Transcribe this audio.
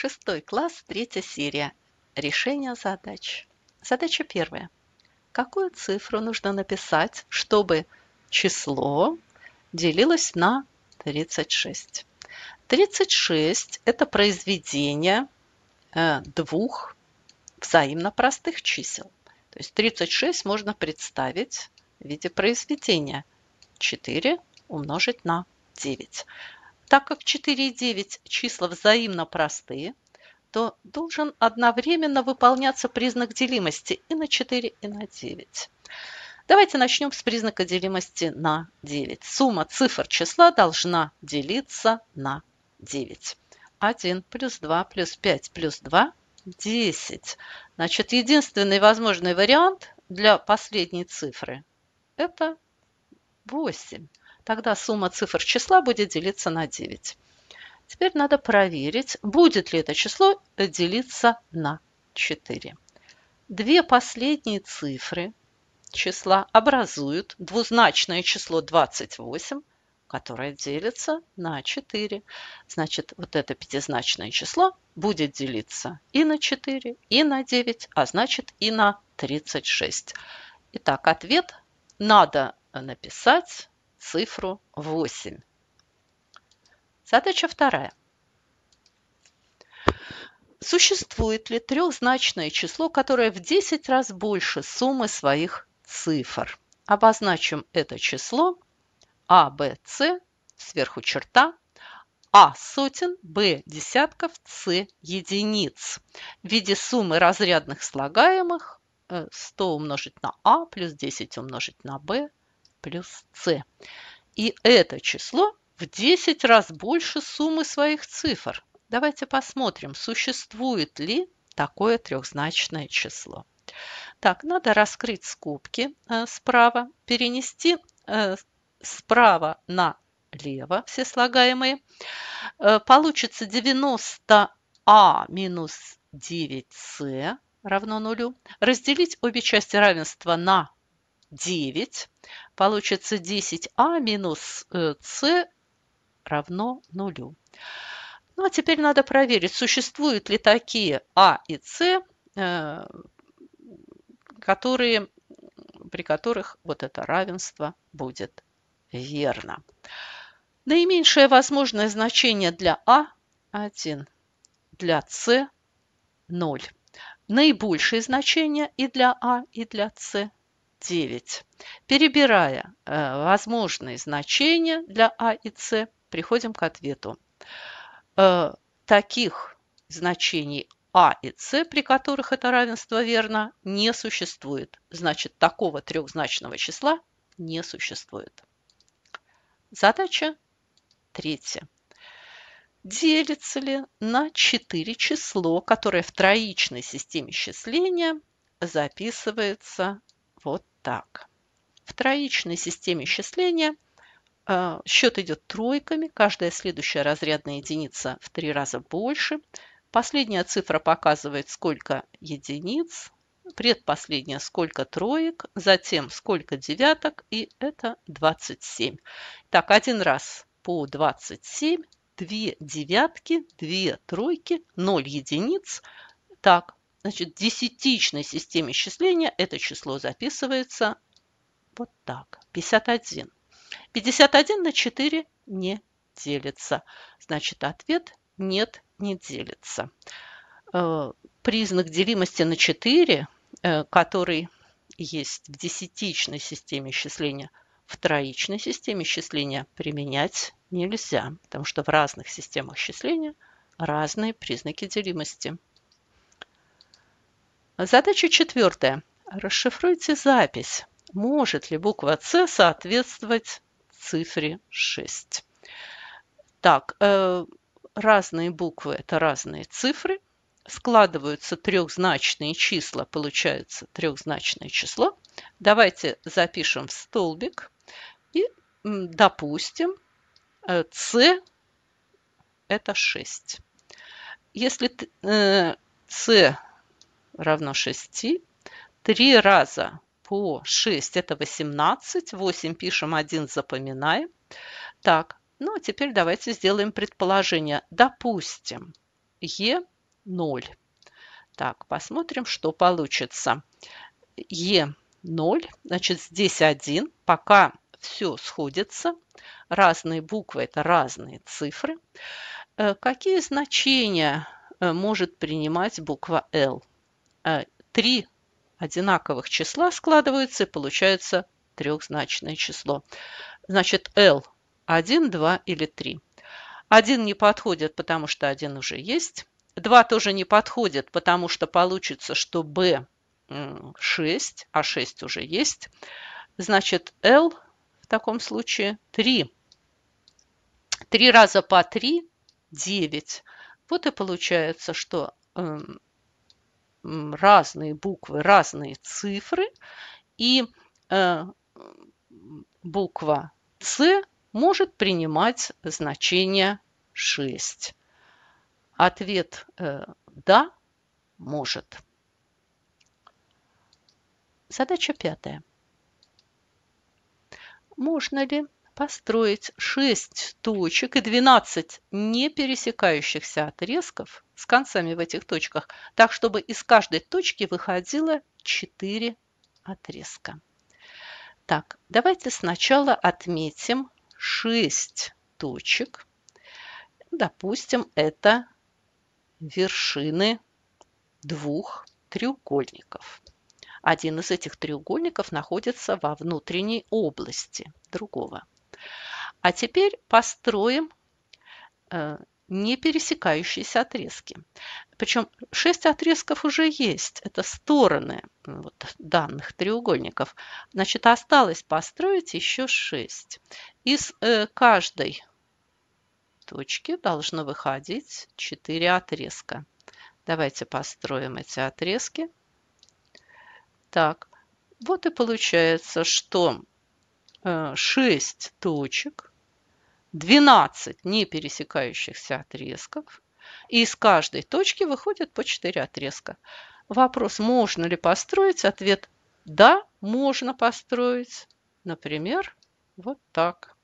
Шестой класс, третья серия. Решение задач. Задача первая. Какую цифру нужно написать, чтобы число делилось на 36? 36 – это произведение э, двух взаимно простых чисел. То есть 36 можно представить в виде произведения 4 умножить на 9. Так как 4 и 9 числа взаимно простые, то должен одновременно выполняться признак делимости и на 4, и на 9. Давайте начнем с признака делимости на 9. Сумма цифр числа должна делиться на 9. 1 плюс 2 плюс 5 плюс 2 – 10. Значит, единственный возможный вариант для последней цифры – это 8. Тогда сумма цифр числа будет делиться на 9. Теперь надо проверить, будет ли это число делиться на 4. Две последние цифры числа образуют двузначное число 28, которое делится на 4. Значит, вот это пятизначное число будет делиться и на 4, и на 9, а значит и на 36. Итак, ответ надо написать цифру 8. Задача вторая. Существует ли трехзначное число, которое в 10 раз больше суммы своих цифр? Обозначим это число А, Б, С, сверху черта, а сотен, Б десятков, С единиц. В виде суммы разрядных слагаемых 100 э, умножить на А плюс 10 умножить на Б плюс c. И это число в 10 раз больше суммы своих цифр. Давайте посмотрим, существует ли такое трехзначное число. Так, надо раскрыть скобки э, справа, перенести э, справа налево все слагаемые. Э, получится 90а минус 9c равно нулю. Разделить обе части равенства на 9. Получится 10а минус c э, равно нулю. Ну а теперь надо проверить, существуют ли такие а и c, э, которые, при которых вот это равенство будет верно. Наименьшее возможное значение для А – 1, для С – 0. Наибольшее значение и для А, и для С 9. Перебирая э, возможные значения для А и С, приходим к ответу. Э, таких значений а и С, при которых это равенство верно, не существует. Значит, такого трехзначного числа не существует. Задача третья. Делится ли на 4 число, которое в троичной системе счисления записывается вот так. В троичной системе счисления э, счет идет тройками, каждая следующая разрядная единица в три раза больше. Последняя цифра показывает, сколько единиц, предпоследняя сколько троек, затем сколько девяток, и это 27. Так, один раз по 27, две девятки, две тройки, 0 единиц. Так, Значит, в десятичной системе счисления это число записывается вот так. 51. 51 на 4 не делится. Значит, ответ нет, не делится. Э, признак делимости на 4, э, который есть в десятичной системе счисления, в троичной системе счисления применять нельзя, потому что в разных системах счисления разные признаки делимости. Задача четвертая. Расшифруйте запись. Может ли буква С соответствовать цифре 6? Так, э, разные буквы – это разные цифры. Складываются трехзначные числа, получается трехзначное число. Давайте запишем в столбик и допустим С э, – это 6. Если С равно 6. 3 раза по 6 это 18. 8 пишем, 1 запоминаем. Так, ну а теперь давайте сделаем предположение. Допустим, Е 0. Так, посмотрим, что получится. Е 0, значит здесь 1, пока все сходится. Разные буквы – это разные цифры. Э, какие значения э, может принимать буква L? Э, три одинаковых числа складываются и получается трехзначное число. Значит, L 1, 2 или 3. 1 не подходит, потому что 1 уже есть. 2 тоже не подходит, потому что получится, что B 6, а 6 уже есть. Значит, L в таком случае 3. 3 раза по 3 – 9. Вот и получается, что эм, разные буквы, разные цифры, и э, буква С может принимать значение 6. Ответ э, «да» может. Задача пятая. Можно ли Построить 6 точек и 12 не пересекающихся отрезков с концами в этих точках, так чтобы из каждой точки выходило 4 отрезка. Так, давайте сначала отметим 6 точек. Допустим, это вершины двух треугольников. Один из этих треугольников находится во внутренней области другого. А теперь построим э, не пересекающиеся отрезки. Причем 6 отрезков уже есть. Это стороны ну, вот, данных треугольников. Значит, осталось построить еще 6. Из э, каждой точки должно выходить 4 отрезка. Давайте построим эти отрезки. Так, вот и получается, что э, 6 точек 12 не пересекающихся отрезков, и из каждой точки выходят по 4 отрезка. Вопрос, можно ли построить? Ответ – да, можно построить. Например, вот так.